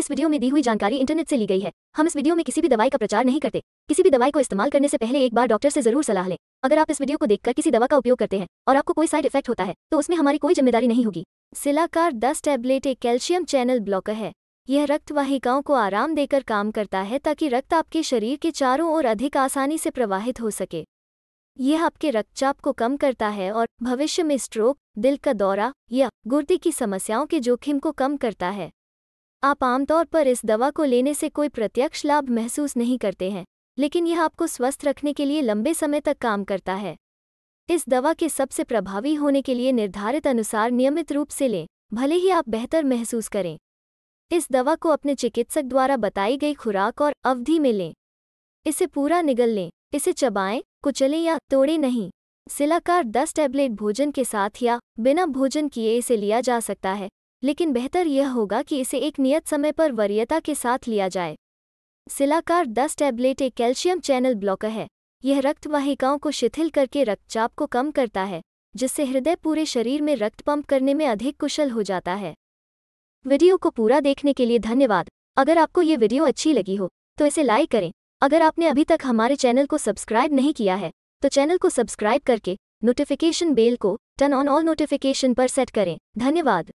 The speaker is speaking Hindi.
इस वीडियो में दी हुई जानकारी इंटरनेट से ली गई है हम इस वीडियो में किसी भी दवाई का प्रचार नहीं करते किसी भी दवाई को इस्तेमाल करने से पहले एक बार डॉक्टर से जरूर सलाह लें अगर आप इस वीडियो को देखकर किसी दवा का उपयोग करते हैं और आपको कोई साइड इफेक्ट होता है तो उसमें हमारी कोई जिम्मेदारी नहीं होगी सिलाकार दस टैबलेट एक कैल्शियम चैनल ब्लॉकर है यह रक्त वाहिकाओं को आराम देकर काम करता है ताकि रक्त आपके शरीर के चारों ओर अधिक आसानी से प्रवाहित हो सके यह आपके रक्तचाप को कम करता है और भविष्य में स्ट्रोक दिल का दौरा या गुर्दे की समस्याओं के जोखिम को कम करता है आप आमतौर पर इस दवा को लेने से कोई प्रत्यक्ष लाभ महसूस नहीं करते हैं लेकिन यह आपको स्वस्थ रखने के लिए लंबे समय तक काम करता है इस दवा के सबसे प्रभावी होने के लिए निर्धारित अनुसार नियमित रूप से लें भले ही आप बेहतर महसूस करें इस दवा को अपने चिकित्सक द्वारा बताई गई खुराक और अवधि में लें इसे पूरा निगल लें इसे चबाएं कुचलें या तोड़े नहीं सिलाकार 10 टैबलेट भोजन के साथ या बिना भोजन किए इसे लिया जा सकता है लेकिन बेहतर यह होगा कि इसे एक नियत समय पर वरीयता के साथ लिया जाए सिलाकार दस टैबलेट एक कैल्शियम चैनल ब्लॉकर है यह रक्त वाहिकाओं को शिथिल करके रक्तचाप को कम करता है जिससे हृदय पूरे शरीर में रक्त पंप करने में अधिक कुशल हो जाता है वीडियो को पूरा देखने के लिए धन्यवाद अगर आपको ये वीडियो अच्छी लगी हो तो इसे लाइक करें अगर आपने अभी तक हमारे चैनल को सब्सक्राइब नहीं किया है तो चैनल को सब्सक्राइब करके नोटिफिकेशन बेल को टर्न ऑन ऑल नोटिफिकेशन पर सेट करें धन्यवाद